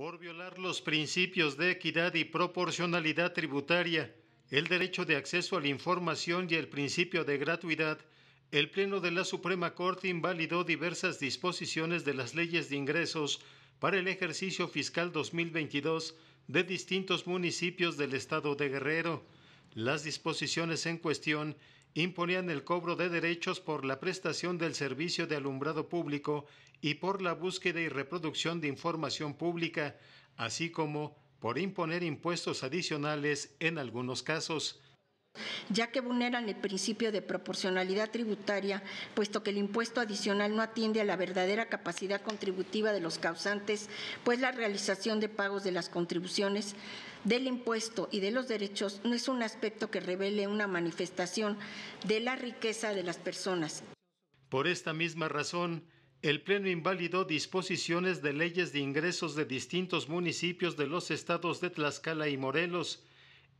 por violar los principios de equidad y proporcionalidad tributaria, el derecho de acceso a la información y el principio de gratuidad, el Pleno de la Suprema Corte invalidó diversas disposiciones de las leyes de ingresos para el ejercicio fiscal 2022 de distintos municipios del estado de Guerrero las disposiciones en cuestión imponían el cobro de derechos por la prestación del servicio de alumbrado público y por la búsqueda y reproducción de información pública, así como por imponer impuestos adicionales en algunos casos ya que vulneran el principio de proporcionalidad tributaria, puesto que el impuesto adicional no atiende a la verdadera capacidad contributiva de los causantes, pues la realización de pagos de las contribuciones del impuesto y de los derechos no es un aspecto que revele una manifestación de la riqueza de las personas. Por esta misma razón, el Pleno invalidó disposiciones de leyes de ingresos de distintos municipios de los estados de Tlaxcala y Morelos,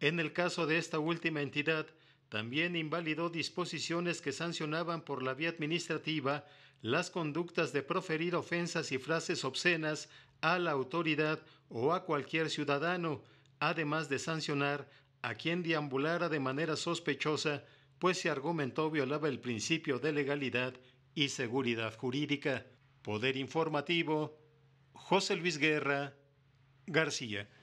en el caso de esta última entidad, también invalidó disposiciones que sancionaban por la vía administrativa las conductas de proferir ofensas y frases obscenas a la autoridad o a cualquier ciudadano, además de sancionar a quien deambulara de manera sospechosa, pues se argumentó violaba el principio de legalidad y seguridad jurídica. Poder Informativo, José Luis Guerra, García.